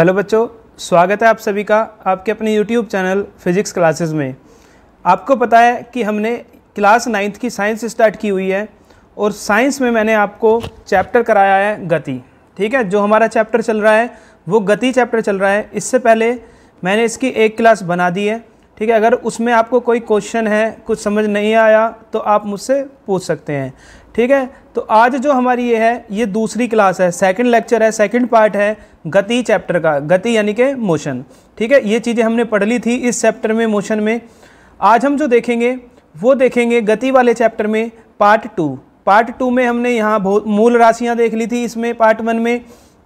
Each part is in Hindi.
हेलो बच्चों स्वागत है आप सभी का आपके अपने यूट्यूब चैनल फिजिक्स क्लासेस में आपको पता है कि हमने क्लास नाइन्थ की साइंस स्टार्ट की हुई है और साइंस में मैंने आपको चैप्टर कराया है गति ठीक है जो हमारा चैप्टर चल रहा है वो गति चैप्टर चल रहा है इससे पहले मैंने इसकी एक क्लास बना दी है ठीक है अगर उसमें आपको कोई क्वेश्चन है कुछ समझ नहीं आया तो आप मुझसे पूछ सकते हैं ठीक है तो आज जो हमारी ये है ये दूसरी क्लास है सेकंड लेक्चर है सेकंड पार्ट है गति चैप्टर का गति यानी कि मोशन ठीक है ये चीज़ें हमने पढ़ ली थी इस चैप्टर में मोशन में आज हम जो देखेंगे वो देखेंगे गति वाले चैप्टर में पार्ट टू पार्ट टू में हमने यहाँ बहुत मूल राशियाँ देख ली थी इसमें पार्ट वन में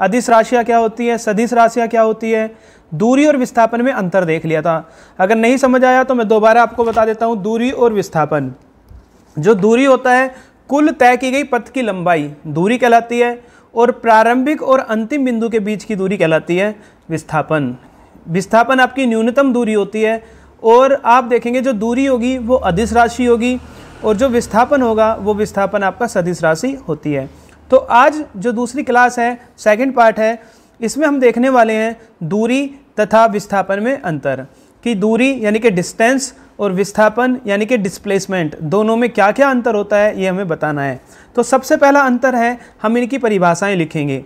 अधिस राशियाँ क्या होती है सदिस राशियाँ क्या होती है दूरी और विस्थापन में अंतर देख लिया था अगर नहीं समझ आया तो मैं दोबारा आपको बता देता हूँ दूरी और विस्थापन जो दूरी होता है कुल तय की गई पथ की लंबाई दूरी कहलाती है और प्रारंभिक और अंतिम बिंदु के बीच की दूरी कहलाती है विस्थापन विस्थापन आपकी न्यूनतम दूरी होती है और आप देखेंगे जो दूरी होगी वो अधिस राशि होगी और जो विस्थापन होगा वो विस्थापन आपका सदिश राशि होती है तो आज जो दूसरी क्लास है सेकंड पार्ट है इसमें हम देखने वाले हैं दूरी तथा विस्थापन में अंतर कि दूरी यानी कि डिस्टेंस और विस्थापन यानी कि डिस्प्लेसमेंट दोनों में क्या क्या अंतर होता है ये हमें बताना है तो सबसे पहला अंतर है हम इनकी परिभाषाएं लिखेंगे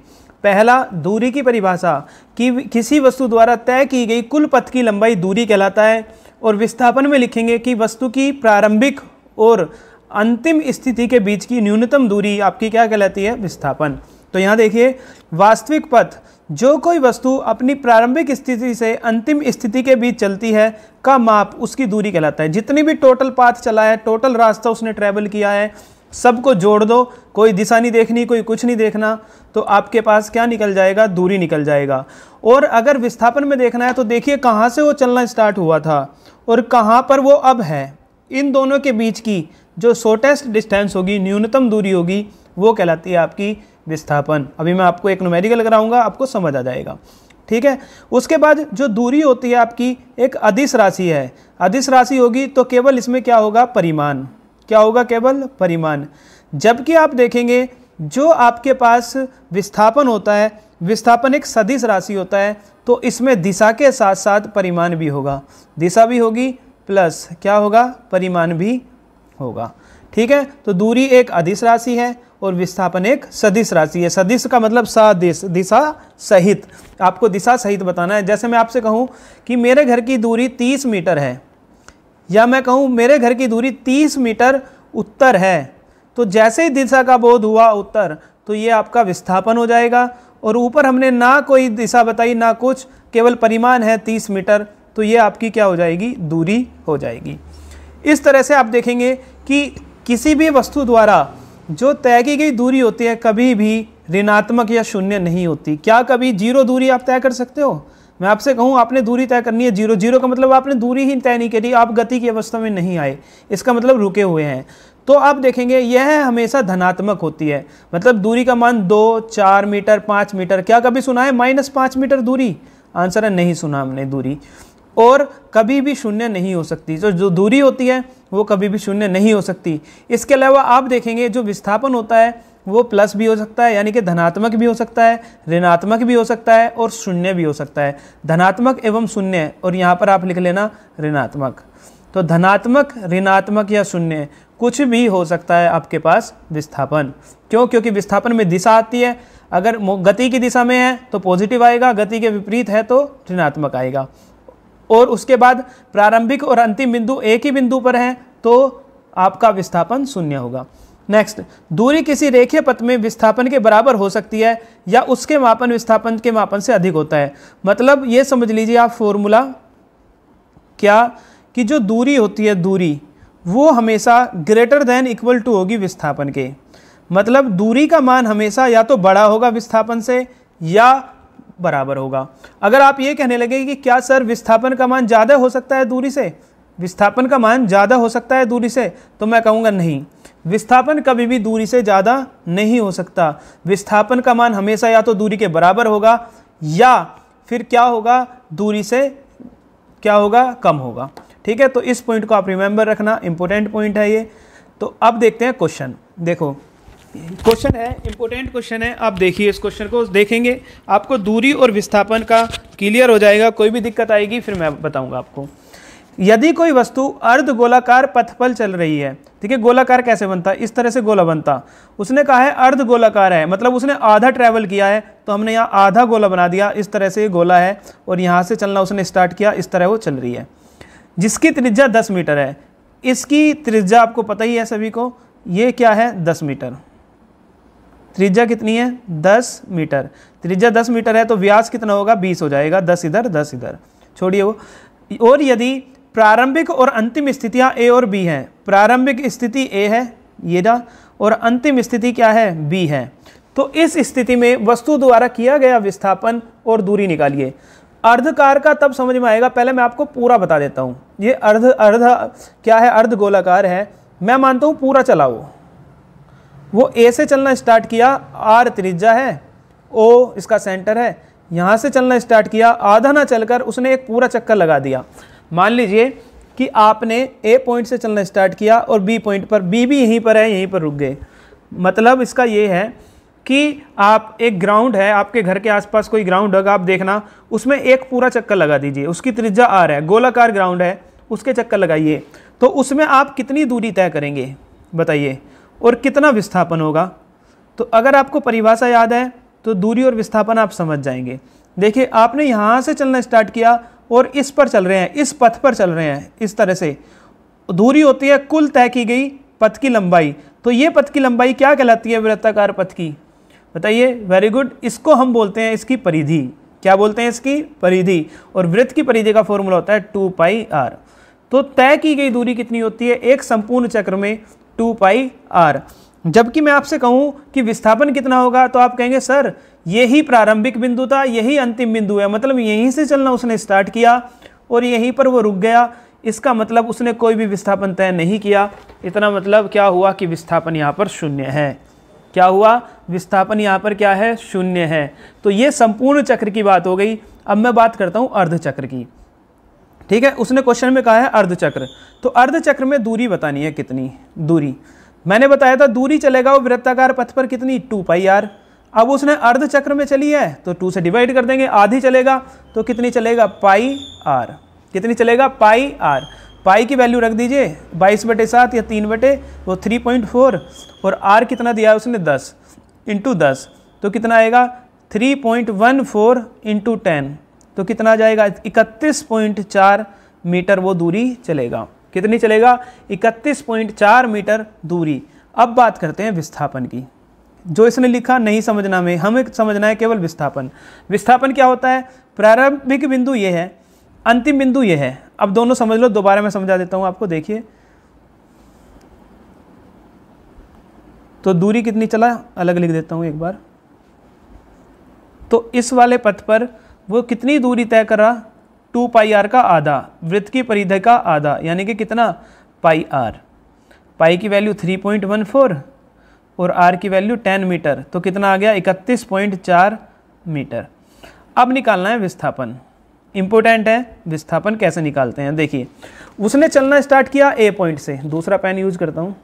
पहला दूरी की परिभाषा कि किसी वस्तु द्वारा तय की गई कुल पथ की लंबाई दूरी कहलाता है और विस्थापन में लिखेंगे कि वस्तु की प्रारंभिक और अंतिम स्थिति के बीच की न्यूनतम दूरी आपकी क्या कहलाती है विस्थापन तो यहाँ देखिए वास्तविक पथ जो कोई वस्तु अपनी प्रारंभिक स्थिति से अंतिम स्थिति के बीच चलती है का माप उसकी दूरी कहलाता है जितनी भी टोटल पाथ चला है टोटल रास्ता उसने ट्रैवल किया है सबको जोड़ दो कोई दिशा नहीं देखनी कोई कुछ नहीं देखना तो आपके पास क्या निकल जाएगा दूरी निकल जाएगा और अगर विस्थापन में देखना है तो देखिए कहाँ से वो चलना स्टार्ट हुआ था और कहाँ पर वो अब है इन दोनों के बीच की जो शॉर्टेस्ट डिस्टेंस होगी न्यूनतम दूरी होगी वो कहलाती है आपकी विस्थापन अभी मैं आपको एक नुमेरिकल कराऊंगा आपको समझ आ जाएगा ठीक है उसके बाद जो दूरी होती है आपकी एक अधिस राशि है अधिस राशि होगी तो केवल इसमें क्या होगा परिमाण क्या होगा केवल परिमाण जबकि आप देखेंगे जो आपके पास विस्थापन होता है विस्थापन एक सदिश राशि होता है तो इसमें दिशा के साथ साथ परिमाण भी होगा दिशा भी होगी प्लस क्या होगा परिमाण भी होगा ठीक है तो दूरी एक अधिस राशि है और विस्थापन एक सदिश राशि है सदिश का मतलब सदिश दिशा सहित आपको दिशा सहित बताना है जैसे मैं आपसे कहूँ कि मेरे घर की दूरी तीस मीटर है या मैं कहूँ मेरे घर की दूरी तीस मीटर उत्तर है तो जैसे ही दिशा का बोध हुआ उत्तर तो ये आपका विस्थापन हो जाएगा और ऊपर हमने ना कोई दिशा बताई ना कुछ केवल परिमाण है तीस मीटर तो ये आपकी क्या हो जाएगी दूरी हो जाएगी इस तरह से आप देखेंगे कि किसी भी वस्तु द्वारा जो तय की गई दूरी होती है कभी भी ऋणात्मक या शून्य नहीं होती क्या कभी जीरो दूरी आप तय कर सकते हो मैं आपसे कहूँ आपने दूरी तय करनी है जीरो जीरो का मतलब आपने दूरी ही तय नहीं करी आप गति की अवस्था में नहीं आए इसका मतलब रुके हुए हैं तो आप देखेंगे यह हमेशा धनात्मक होती है मतलब दूरी का मान दो चार मीटर पाँच मीटर क्या कभी सुना है माइनस पाँच मीटर दूरी आंसर है नहीं सुना हमने दूरी और कभी भी शून्य नहीं हो सकती जो तो जो दूरी होती है वो कभी भी शून्य नहीं हो सकती इसके अलावा आप देखेंगे जो विस्थापन होता है वो प्लस भी हो सकता है यानी कि धनात्मक भी हो सकता है ऋणात्मक भी हो सकता है और शून्य भी हो सकता है धनात्मक एवं शून्य और यहाँ पर आप लिख लेना ऋणात्मक तो धनात्मक ऋणात्मक या शून्य कुछ भी हो सकता है आपके पास विस्थापन क्यों क्योंकि विस्थापन में दिशा आती है अगर गति की दिशा में है तो पॉजिटिव आएगा गति के विपरीत है तो ऋणात्मक आएगा और उसके बाद प्रारंभिक और अंतिम बिंदु एक ही बिंदु पर है तो आपका विस्थापन शून्य होगा नेक्स्ट दूरी किसी रेखीय पथ में विस्थापन के बराबर हो सकती है या उसके मापन विस्थापन के मापन से अधिक होता है मतलब ये समझ लीजिए आप फॉर्मूला क्या कि जो दूरी होती है दूरी वो हमेशा ग्रेटर देन इक्वल टू होगी विस्थापन के मतलब दूरी का मान हमेशा या तो बड़ा होगा विस्थापन से या बराबर होगा अगर आप ये कहने लगे कि क्या सर विस्थापन का मान ज़्यादा हो सकता है दूरी से विस्थापन का मान ज़्यादा हो सकता है दूरी से तो मैं कहूँगा नहीं विस्थापन कभी भी दूरी से ज़्यादा नहीं हो सकता विस्थापन का मान हमेशा या तो दूरी के बराबर होगा या फिर क्या होगा दूरी से क्या होगा कम होगा ठीक है तो इस पॉइंट को आप रिमेंबर रखना इंपॉर्टेंट पॉइंट है ये तो अब देखते हैं क्वेश्चन देखो क्वेश्चन है इंपॉर्टेंट क्वेश्चन है आप देखिए इस क्वेश्चन को देखेंगे आपको दूरी और विस्थापन का क्लियर हो जाएगा कोई भी दिक्कत आएगी फिर मैं बताऊंगा आपको यदि कोई वस्तु अर्ध गोलाकार पथ पर चल रही है ठीक है गोलाकार कैसे बनता है इस तरह से गोला बनता उसने कहा है अर्ध गोलाकार है मतलब उसने आधा ट्रैवल किया है तो हमने यहाँ आधा गोला बना दिया इस तरह से गोला है और यहाँ से चलना उसने स्टार्ट किया इस तरह वो चल रही है जिसकी त्रिज्या दस मीटर है इसकी त्रिज्या आपको पता ही है सभी को ये क्या है दस मीटर त्रिज्या कितनी है दस मीटर त्रिज्या दस मीटर है तो व्यास कितना होगा बीस हो जाएगा दस इधर दस इधर छोड़िए वो और यदि प्रारंभिक और अंतिम स्थितियाँ ए और बी हैं प्रारंभिक स्थिति ए है ये ना और अंतिम स्थिति क्या है बी है तो इस स्थिति में वस्तु द्वारा किया गया विस्थापन और दूरी निकालिए अर्धकार का तब समझ में आएगा पहले मैं आपको पूरा बता देता हूँ ये अर्ध अर्ध क्या है अर्ध गोलाकार है मैं मानता हूँ पूरा चलाओ वो ए से चलना स्टार्ट किया आर त्रिज्या है ओ इसका सेंटर है यहाँ से चलना स्टार्ट किया आधा ना चलकर उसने एक पूरा चक्कर लगा दिया मान लीजिए कि आपने ए पॉइंट से चलना स्टार्ट किया और बी पॉइंट पर बी भी यहीं पर है यहीं पर रुक गए मतलब इसका ये है कि आप एक ग्राउंड है आपके घर के आसपास कोई ग्राउंड होगा आप देखना उसमें एक पूरा चक्कर लगा दीजिए उसकी त्रिज्या आर है गोलाकार ग्राउंड है उसके चक्कर लगाइए तो उसमें आप कितनी दूरी तय करेंगे बताइए और कितना विस्थापन होगा तो अगर आपको परिभाषा याद है तो दूरी और विस्थापन आप समझ जाएंगे देखिए आपने यहाँ से चलना स्टार्ट किया और इस पर चल रहे हैं इस पथ पर चल रहे हैं इस तरह से दूरी होती है कुल तय की गई पथ की लंबाई तो ये पथ की लंबाई क्या कहलाती है वृत्ताकार पथ की बताइए वेरी गुड इसको हम बोलते हैं इसकी परिधि क्या बोलते हैं इसकी परिधि और वृत्त की परिधि का फॉर्मूला होता है टू पाई आर तो तय की गई दूरी कितनी होती है एक संपूर्ण चक्र में टू पाई आर जबकि मैं आपसे कहूँ कि विस्थापन कितना होगा तो आप कहेंगे सर यही प्रारंभिक बिंदु था यही अंतिम बिंदु है मतलब यहीं से चलना उसने स्टार्ट किया और यहीं पर वो रुक गया इसका मतलब उसने कोई भी विस्थापन तय नहीं किया इतना मतलब क्या हुआ कि विस्थापन यहाँ पर शून्य है क्या हुआ विस्थापन यहाँ पर क्या है शून्य है तो ये संपूर्ण चक्र की बात हो गई अब मैं बात करता हूँ अर्धचक्र की ठीक है उसने क्वेश्चन में कहा है अर्धचक्र तो अर्धचक्र में दूरी बतानी है कितनी दूरी मैंने बताया था दूरी चलेगा वो वृत्ताकार पथ पर कितनी टू पाई आर अब उसने अर्धचक्र में चली है तो टू से डिवाइड कर देंगे आधी चलेगा तो कितनी चलेगा पाई आर कितनी चलेगा पाई आर पाई की वैल्यू रख दीजिए बाईस बटे सात या तीन बटे वो थ्री पॉइंट फोर और आर कितना दिया है उसने दस इंटू दस तो कितना आएगा three point one four into ten तो कितना जाएगा इकतीस पॉइंट चार मीटर वो दूरी चलेगा कितनी चलेगा इकतीस पॉइंट चार मीटर दूरी अब बात करते हैं विस्थापन की जो इसने लिखा नहीं समझना में हमें समझना है केवल विस्थापन विस्थापन क्या होता है प्रारंभिक बिंदु ये है अंतिम बिंदु ये है अब दोनों समझ लो दोबारा मैं समझा देता हूँ आपको देखिए तो दूरी कितनी चला अलग लिख देता हूँ एक बार तो इस वाले पथ पर वो कितनी दूरी तय कर रहा टू पाई आर का आधा वृत्त की परिधि का आधा यानी कि कितना पाई आर पाई की value three point one four और आर की वैल्यू टेन मीटर तो कितना आ गया इकतीस पॉइंट चार मीटर अब निकालना है विस्थापन इंपॉर्टेंट है विस्थापन कैसे निकालते हैं देखिए उसने चलना स्टार्ट किया ए पॉइंट से दूसरा पेन यूज करता हूँ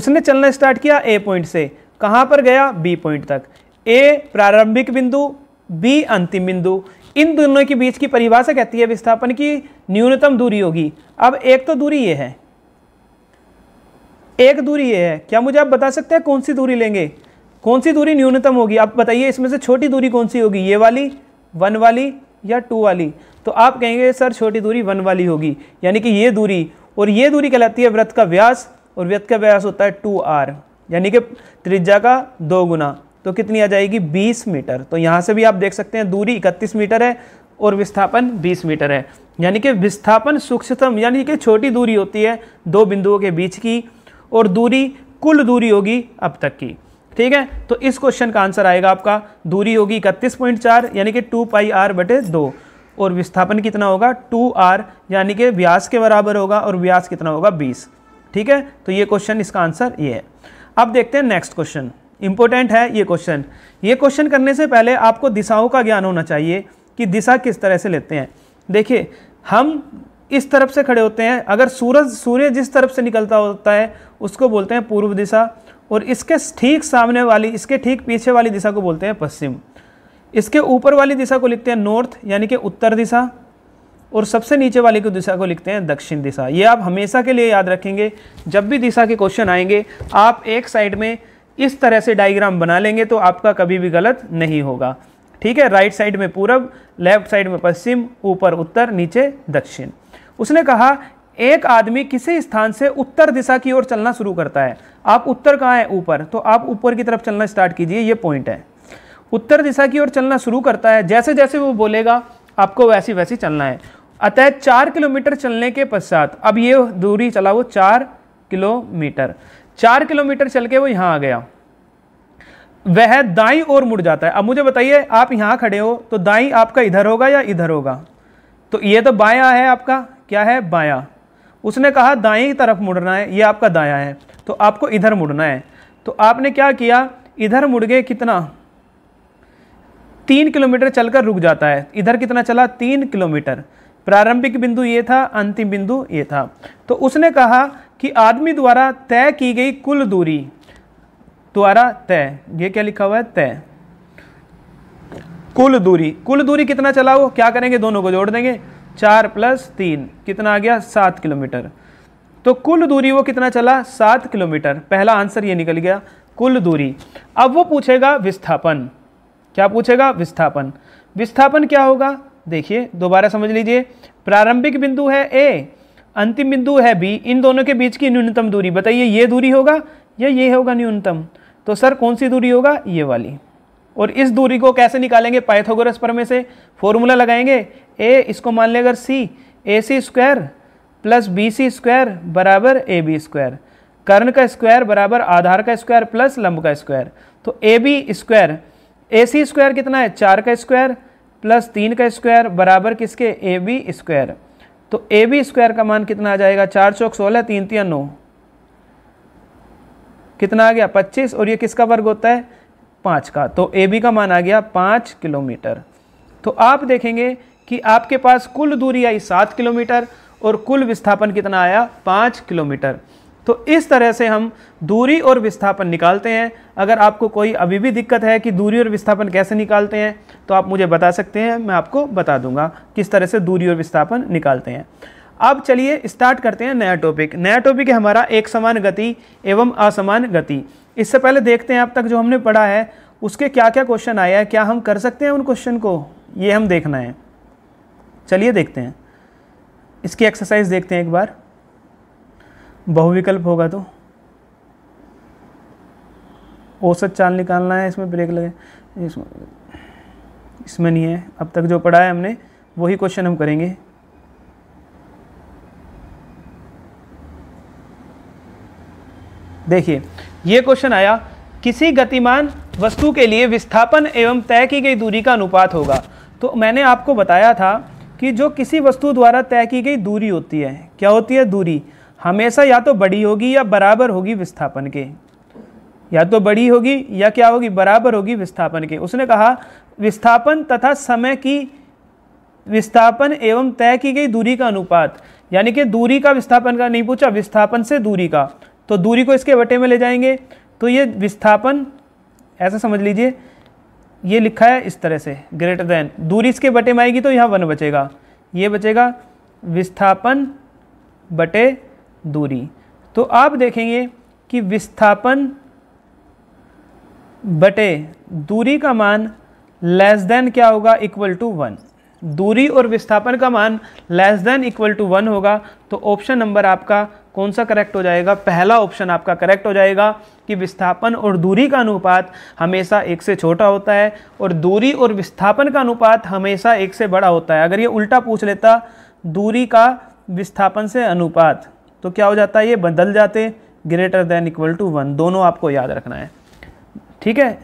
उसने चलना स्टार्ट किया ए पॉइंट से कहाँ पर गया बी पॉइंट तक ए प्रारंभिक बिंदु बी अंतिम बिंदु इन दोनों के बीच की परिभाषा कहती है विस्थापन की न्यूनतम दूरी होगी अब एक तो दूरी ये है एक दूरी ये है क्या मुझे आप बता सकते हैं कौन सी दूरी लेंगे कौन सी दूरी न्यूनतम होगी आप बताइए इसमें से छोटी दूरी कौन सी होगी ये वाली वन वाली या टू वाली तो आप कहेंगे सर छोटी दूरी वन वाली होगी यानी कि ये दूरी और ये दूरी कहलाती है व्रत का व्यास और व्रत का व्यास होता है टू आर यानी कि त्रिज्या का दो गुना तो कितनी आ जाएगी 20 मीटर तो यहाँ से भी आप देख सकते हैं दूरी 31 मीटर है और विस्थापन 20 मीटर है यानी कि विस्थापन सूक्ष्मतम यानी कि छोटी दूरी होती है दो बिंदुओं के बीच की और दूरी कुल दूरी होगी अब तक की ठीक है तो इस क्वेश्चन का आंसर आएगा आपका दूरी होगी इकतीस पॉइंट चार यानी कि टू पाई आर बटे दो और विस्थापन कितना होगा टू आर यानी कि व्यास के बराबर होगा और व्यास कितना होगा बीस ठीक है तो ये क्वेश्चन इसका आंसर ये है अब देखते हैं नेक्स्ट क्वेश्चन इंपॉर्टेंट है ये क्वेश्चन ये क्वेश्चन करने से पहले आपको दिशाओं का ज्ञान होना चाहिए कि दिशा किस तरह से लेते हैं देखिए हम इस तरफ से खड़े होते हैं अगर सूरज सूर्य जिस तरफ से निकलता होता है उसको बोलते हैं पूर्व दिशा और इसके ठीक सामने वाली इसके ठीक पीछे वाली दिशा को बोलते हैं पश्चिम इसके ऊपर वाली दिशा को लिखते हैं नॉर्थ यानी कि उत्तर दिशा और सबसे नीचे वाली की दिशा को लिखते हैं दक्षिण दिशा ये आप हमेशा के लिए याद रखेंगे जब भी दिशा के क्वेश्चन आएंगे आप एक साइड में इस तरह से डायग्राम बना लेंगे तो आपका कभी भी गलत नहीं होगा ठीक है राइट साइड में पूरब लेफ्ट साइड में पश्चिम ऊपर उत्तर नीचे दक्षिण उसने कहा एक आदमी किसी स्थान से उत्तर दिशा की ओर चलना शुरू करता है आप उत्तर कहाँ हैं ऊपर तो आप ऊपर की तरफ चलना स्टार्ट कीजिए ये पॉइंट है उत्तर दिशा की ओर चलना शुरू करता है जैसे जैसे वो बोलेगा आपको वैसी वैसी चलना है अतः चार किलोमीटर चलने के पश्चात अब ये दूरी चला वो चार किलोमीटर चार किलोमीटर चल के वो यहाँ आ गया वह दाई और मुड़ जाता है अब मुझे बताइए आप यहाँ खड़े हो तो दाई आपका इधर होगा या इधर होगा तो ये तो बाया है आपका क्या है बाया उसने कहा दाई की तरफ मुड़ना है ये आपका दाया है तो आपको इधर मुड़ना है तो आपने क्या किया इधर मुड़ गए कितना तीन किलोमीटर चलकर रुक जाता है इधर कितना चला तीन किलोमीटर प्रारंभिक बिंदु ये था अंतिम बिंदु ये था तो उसने कहा कि आदमी द्वारा तय की गई कुल दूरी द्वारा तय ये क्या लिखा हुआ है तय कुल दूरी कुल दूरी कितना चला वो क्या करेंगे दोनों को जोड़ देंगे चार प्लस तीन कितना आ गया सात किलोमीटर तो कुल दूरी वो कितना चला सात किलोमीटर पहला आंसर ये निकल गया कुल दूरी अब वो पूछेगा विस्थापन क्या पूछेगा विस्थापन विस्थापन क्या होगा देखिए दोबारा समझ लीजिए प्रारंभिक बिंदु है ए अंतिम बिंदु है बी इन दोनों के बीच की न्यूनतम दूरी बताइए ये दूरी होगा या ये होगा न्यूनतम तो सर कौन सी दूरी होगा ये वाली और इस दूरी को कैसे निकालेंगे पाइथागोरस प्रमेय से फॉर्मूला लगाएंगे ए इसको मान लें अगर C A C square plus B C square बराबर ए बी स्क्वायर कर्ण का स्क्वायर बराबर आधार का स्क्वायर प्लस लंब का स्क्वायर तो A B square A C square कितना है चार का स्क्वायर प्लस तीन का स्क्वायर बराबर किसके ए बी स्क्वायर तो ए बी स्क्वायर का मान कितना आ जाएगा चार चौक सोलह तीन तीन नौ कितना आ गया पच्चीस और ये किसका वर्ग होता है पाँच का तो ए बी का मान आ गया पाँच किलोमीटर तो आप देखेंगे कि आपके पास कुल दूरी आई सात किलोमीटर और कुल विस्थापन कितना आया पाँच किलोमीटर तो इस तरह से हम दूरी और विस्थापन निकालते हैं अगर आपको कोई अभी भी दिक्कत है कि दूरी और विस्थापन कैसे निकालते हैं तो आप मुझे बता सकते हैं मैं आपको बता दूंगा किस तरह से दूरी और विस्थापन निकालते हैं अब चलिए स्टार्ट करते हैं नया टॉपिक नया टॉपिक है हमारा एक समान गति एवं असमान गति इससे पहले देखते हैं अब तक जो हमने पढ़ा है उसके क्या क्या क्वेश्चन आया है क्या हम कर सकते हैं उन क्वेश्चन को ये हम देखना है चलिए देखते हैं इसकी एक्सरसाइज देखते हैं एक बार बहुविकल्प होगा तो औसत चाल निकालना है इसमें ब्रेक लगे इसमें इसमें नहीं है अब तक जो पढ़ा है हमने वही क्वेश्चन हम करेंगे देखिए ये क्वेश्चन आया किसी गतिमान वस्तु के लिए विस्थापन एवं तय की गई दूरी का अनुपात होगा तो मैंने आपको बताया था कि जो किसी वस्तु द्वारा तय की गई दूरी होती है क्या होती है दूरी हमेशा या तो बड़ी होगी या बराबर होगी विस्थापन के या तो बड़ी होगी या क्या होगी बराबर होगी विस्थापन के उसने कहा विस्थापन तथा समय की विस्थापन एवं तय की गई दूरी का अनुपात यानी कि दूरी का विस्थापन का नहीं पूछा विस्थापन से दूरी का तो दूरी को इसके बटे में ले जाएंगे तो ये विस्थापन ऐसा समझ लीजिए ये लिखा है इस तरह से ग्रेटर देन दूरी इसके बटे में आएगी तो यहाँ वन बचेगा ये बचेगा विस्थापन बटे दूरी तो आप देखेंगे कि विस्थापन बटे दूरी का मान लेस देन क्या होगा इक्वल टू वन दूरी और विस्थापन का मान less than equal to one होगा तो ऑप्शन नंबर आपका कौन सा करेक्ट हो जाएगा पहला ऑप्शन आपका करेक्ट हो जाएगा कि विस्थापन और दूरी का अनुपात हमेशा एक से छोटा होता है और दूरी और विस्थापन का अनुपात हमेशा एक से बड़ा होता है अगर ये उल्टा पूछ लेता दूरी का विस्थापन से अनुपात तो क्या हो जाता है ये बदल जाते greater than equal to one दोनों आपको याद रखना है ठीक है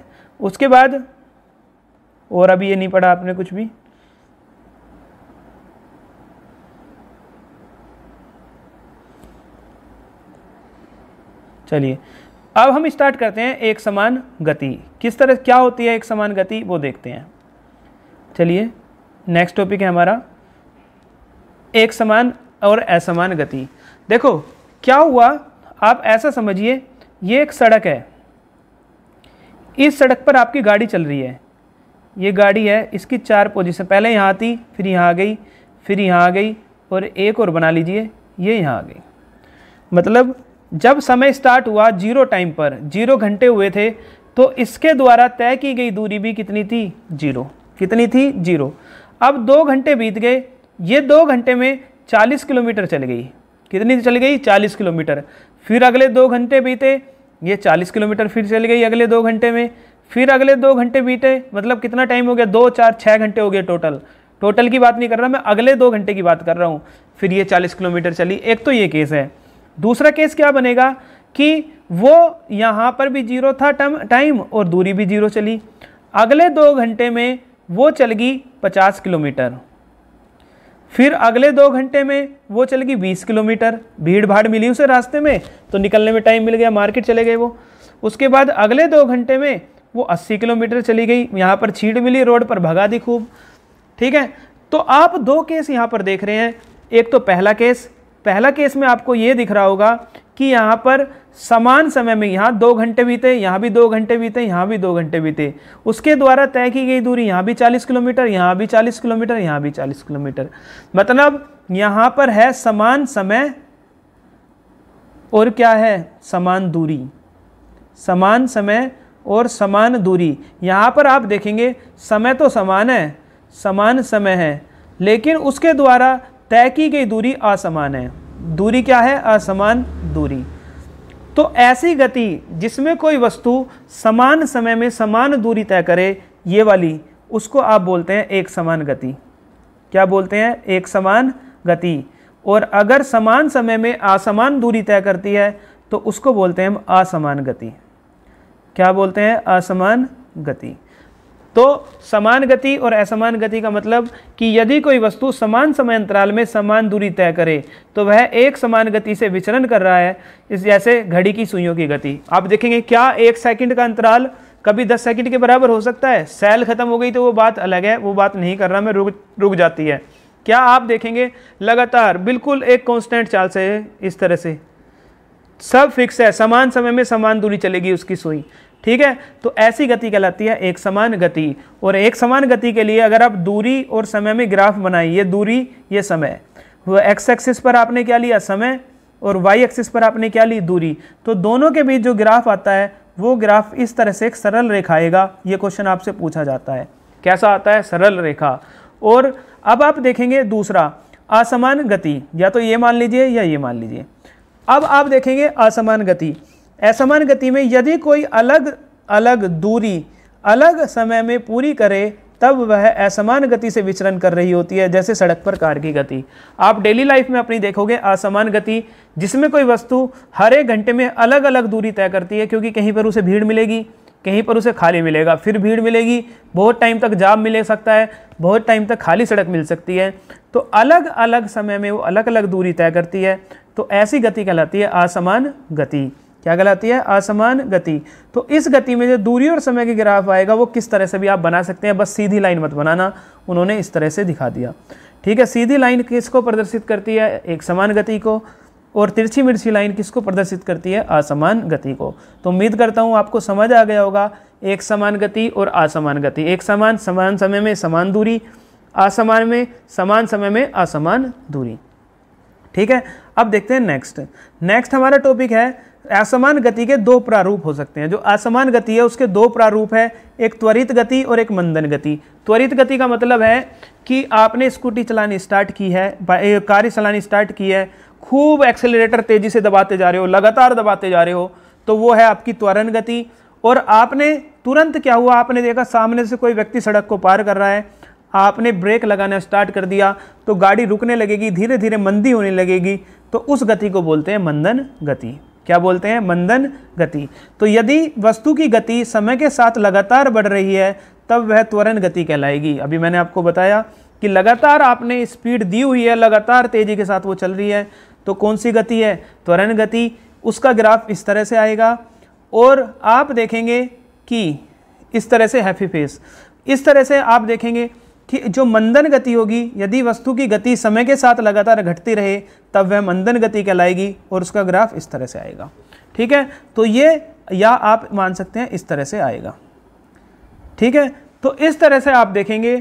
उसके बाद और अभी ये नहीं पढ़ा आपने कुछ भी चलिए अब हम स्टार्ट करते हैं एक समान गति किस तरह क्या होती है एक समान गति वो देखते हैं चलिए नेक्स्ट टॉपिक है हमारा एक समान और असमान गति देखो क्या हुआ आप ऐसा समझिए ये एक सड़क है इस सड़क पर आपकी गाड़ी चल रही है ये गाड़ी है इसकी चार पोजीशन पहले यहाँ आती फिर यहाँ आ गई फिर यहाँ आ गई और एक और बना लीजिए ये यहाँ आ गई मतलब जब समय स्टार्ट हुआ जीरो टाइम पर जीरो घंटे हुए थे तो इसके द्वारा तय की गई दूरी भी कितनी थी जीरो कितनी थी जीरो अब दो घंटे बीत गए ये दो घंटे में 40 किलोमीटर चल गई कितनी चल गई 40 किलोमीटर फिर अगले दो घंटे बीते ये 40 किलोमीटर फिर चल गई अगले दो घंटे में फिर अगले दो घंटे बीते मतलब कितना टाइम हो गया दो चार छः घंटे हो गए टोटल टोटल की बात नहीं कर रहा मैं अगले दो घंटे की बात कर रहा हूँ फिर ये चालीस किलोमीटर चली एक तो ये केस है दूसरा केस क्या बनेगा कि वो यहाँ पर भी जीरो था टाइम और दूरी भी जीरो चली अगले दो घंटे में वो चल गई पचास किलोमीटर फिर अगले दो घंटे में वो चल गई बीस किलोमीटर भीड़ भाड़ मिली उसे रास्ते में तो निकलने में टाइम मिल गया मार्केट चले गए वो उसके बाद अगले दो घंटे में वो अस्सी किलोमीटर चली गई यहाँ पर छीट मिली रोड पर भगा दी खूब ठीक है तो आप दो केस यहाँ पर देख रहे हैं एक तो पहला केस पहला केस में आपको ये दिख रहा होगा कि यहाँ पर समान समय में यहाँ दो घंटे बीते यहाँ भी दो घंटे बीते यहाँ भी दो घंटे बीते उसके द्वारा तय की गई दूरी यहाँ भी 40 किलोमीटर यहाँ भी 40 किलोमीटर यहाँ भी 40 किलोमीटर मतलब यहाँ पर है समान समय और क्या है समान दूरी समान समय और समान दूरी यहाँ पर आप देखेंगे समय तो समान है समान समय है लेकिन उसके द्वारा तय की गई दूरी असमान है दूरी क्या है असमान दूरी तो ऐसी गति जिसमें कोई वस्तु समान समय में समान दूरी तय करे ये वाली उसको आप बोलते हैं एक समान गति क्या बोलते हैं एक समान गति और अगर समान समय में असमान दूरी तय करती है तो उसको बोलते हैं हम असमान गति क्या बोलते हैं असमान गति तो समान गति और असमान गति का मतलब कि यदि कोई वस्तु समान समय अंतराल में समान दूरी तय करे तो वह एक समान गति से विचरण कर रहा है इस जैसे घड़ी की सुइयों की गति आप देखेंगे क्या एक सेकंड का अंतराल कभी दस सेकंड के बराबर हो सकता है सेल ख़त्म हो गई तो वो बात अलग है वो बात नहीं कर रहा मैं रुक रुक जाती है क्या आप देखेंगे लगातार बिल्कुल एक कॉन्स्टेंट चाल से इस तरह से सब फिक्स है समान समय में समान दूरी चलेगी उसकी सुई ठीक है तो ऐसी गति कहलाती है एक समान गति और एक समान गति के लिए अगर आप दूरी और समय में ग्राफ बनाए ये दूरी ये समय वो एक्स एक्सिस पर आपने क्या लिया समय और वाई एक्सिस पर आपने क्या ली दूरी तो दोनों के बीच जो ग्राफ आता है वो ग्राफ इस तरह से एक सरल रेखा आएगा ये क्वेश्चन आपसे पूछा जाता है कैसा आता है सरल रेखा और अब आप देखेंगे दूसरा असमान गति या तो ये मान लीजिए या ये मान लीजिए अब आप देखेंगे असमान गति असमान गति में यदि कोई अलग अलग दूरी अलग समय में पूरी करे तब वह असमान गति से विचरण कर रही होती है जैसे सड़क पर कार की गति आप डेली लाइफ में अपनी देखोगे असमान गति जिसमें कोई वस्तु हर एक घंटे में अलग अलग दूरी तय करती है क्योंकि कहीं पर उसे भीड़ मिलेगी कहीं पर उसे खाली मिलेगा फिर भीड़ मिलेगी बहुत टाइम तक जाम मिल सकता है बहुत टाइम तक खाली सड़क मिल सकती है तो अलग अलग समय में वो अलग अलग दूरी तय करती है तो ऐसी गति कहलाती है असमान गति क्या कहलाती है असमान गति तो इस गति में जो दूरी और समय के ग्राफ आएगा वो किस तरह से भी आप बना सकते हैं बस सीधी लाइन मत बनाना उन्होंने इस तरह से दिखा दिया ठीक है सीधी लाइन किसको प्रदर्शित करती है एक समान गति को और तिरछी मिर्ची लाइन किसको प्रदर्शित करती है असमान गति को तो उम्मीद करता हूँ आपको समझ आ गया होगा एक समान गति और असमान गति एक समान समान समय में समान दूरी असमान में समान समय में असमान दूरी ठीक है अब देखते हैं नेक्स्ट नेक्स्ट हमारा टॉपिक है असमान गति के दो प्रारूप हो सकते हैं जो असमान गति है उसके दो प्रारूप है एक त्वरित गति और एक मंदन गति त्वरित गति का मतलब है कि आपने स्कूटी चलानी स्टार्ट की है कार चलानी स्टार्ट की है खूब एक्सेलरेटर तेज़ी से दबाते जा रहे हो लगातार दबाते जा रहे हो तो वो है आपकी त्वरण गति और आपने तुरंत क्या हुआ आपने देखा सामने से कोई व्यक्ति सड़क को पार कर रहा है आपने ब्रेक लगाना स्टार्ट कर दिया तो गाड़ी रुकने लगेगी धीरे धीरे मंदी होने लगेगी तो उस गति को बोलते हैं मंदन गति क्या बोलते हैं मंदन गति तो यदि वस्तु की गति समय के साथ लगातार बढ़ रही है तब वह त्वरण गति कहलाएगी अभी मैंने आपको बताया कि लगातार आपने स्पीड दी हुई है लगातार तेजी के साथ वो चल रही है तो कौन सी गति है त्वरण गति उसका ग्राफ इस तरह से आएगा और आप देखेंगे कि इस तरह से हैप्पी फेस इस तरह से आप देखेंगे जो मंदन गति होगी यदि वस्तु की गति समय के साथ लगातार घटती रहे तब वह मंदन गति कहलाएगी और उसका ग्राफ इस तरह से आएगा ठीक है तो ये या आप मान सकते हैं इस तरह से आएगा ठीक है तो इस तरह से आप देखेंगे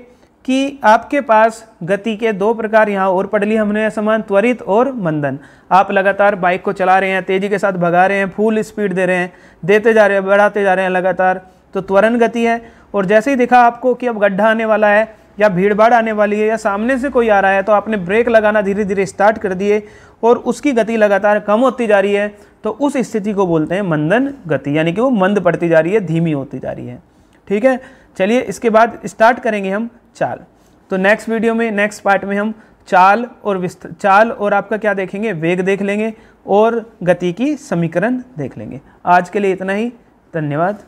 कि आपके पास गति के दो प्रकार यहाँ और पढ़ ली हमने समान त्वरित और मंदन आप लगातार बाइक को चला रहे हैं तेज़ी के साथ भगा रहे हैं फुल स्पीड दे रहे हैं देते जा रहे हैं बढ़ाते जा रहे हैं लगातार तो त्वरण गति है और जैसे ही देखा आपको कि अब गड्ढा आने वाला है या भीड़ भाड़ आने वाली है या सामने से कोई आ रहा है तो आपने ब्रेक लगाना धीरे धीरे स्टार्ट कर दिए और उसकी गति लगातार कम होती जा रही है तो उस स्थिति को बोलते हैं मंदन गति यानी कि वो मंद पड़ती जा रही है धीमी होती जा रही है ठीक है चलिए इसके बाद स्टार्ट करेंगे हम चाल तो नेक्स्ट वीडियो में नेक्स्ट पार्ट में हम चाल और विस्तर चाल और आपका क्या देखेंगे वेग देख लेंगे और गति की समीकरण देख लेंगे आज के लिए इतना ही धन्यवाद